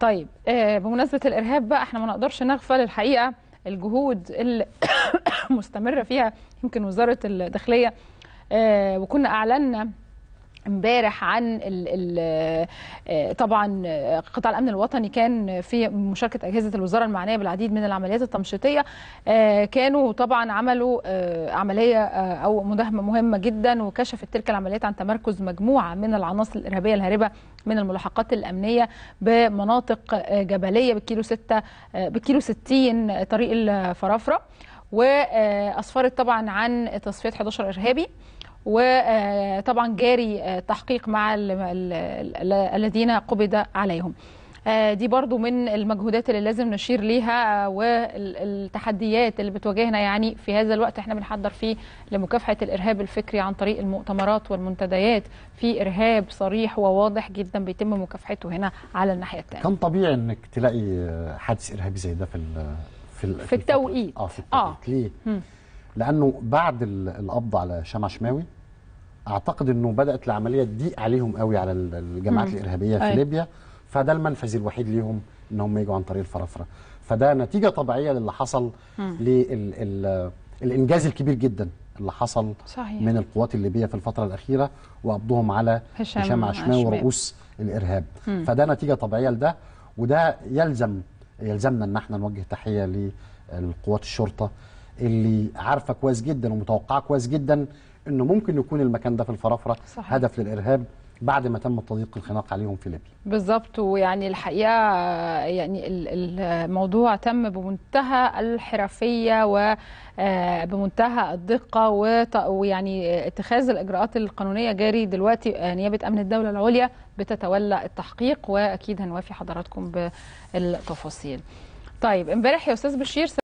طيب آه، بمناسبه الارهاب بقى احنا ما نقدرش نغفل الحقيقه الجهود المستمره فيها يمكن وزاره الداخليه آه، وكنا اعلنا امبارح عن ال ال آه، طبعا قطاع الامن الوطني كان في مشاركه اجهزه الوزاره المعنيه بالعديد من العمليات التمشيطيه آه، كانوا طبعا عملوا آه، عمليه او مداهمه مهمه جدا وكشفت تلك العمليات عن تمركز مجموعه من العناصر الارهابيه الهاربه من الملاحقات الامنيه بمناطق جبليه بالكيلو 6 بالكيلو 60 طريق الفرافره واسفرت طبعا عن تصفيه 11 ارهابي وطبعا جاري آه، تحقيق مع الذين قبض عليهم آه، دي برضو من المجهودات اللي لازم نشير ليها آه، والتحديات اللي بتواجهنا يعني في هذا الوقت احنا بنحضر فيه لمكافحة الإرهاب الفكري عن طريق المؤتمرات والمنتديات في إرهاب صريح وواضح جدا بيتم مكافحته هنا على الناحية الثانية كان طبيعي انك تلاقي حادث إرهابي زي ده في الـ في, الـ في التوقيت اه في التوقيت آه. ليه؟ م. لأنه بعد القبض على شمع شماوي اعتقد انه بدات العمليه تضيق عليهم قوي على الجماعات الارهابيه في أي. أيوة. ليبيا فده المنفذ الوحيد ليهم ان هم يجوا عن طريق الفرافره فده نتيجه طبيعيه للي حصل للانجاز الكبير جدا اللي حصل صحيح. من القوات الليبيه في الفتره الاخيره وقبضهم على هشام, هشام عشماوي ورؤوس الارهاب مم. فده نتيجه طبيعيه لده وده يلزم يلزمنا ان احنا نوجه تحيه للقوات الشرطه اللي عارفه كويس جدا ومتوقعه كويس جدا انه ممكن يكون المكان ده في الفرافره صحيح. هدف للارهاب بعد ما تم تضييق الخناق عليهم في ليبيا بالظبط ويعني الحقيقه يعني الموضوع تم بمنتهى الحرفيه وبمنتهى آه، الدقه ويعني اتخاذ الاجراءات القانونيه جاري دلوقتي آه، نيابه امن الدوله العليا بتتولى التحقيق واكيد هنوافي حضراتكم بالتفاصيل. طيب امبارح يا استاذ بشير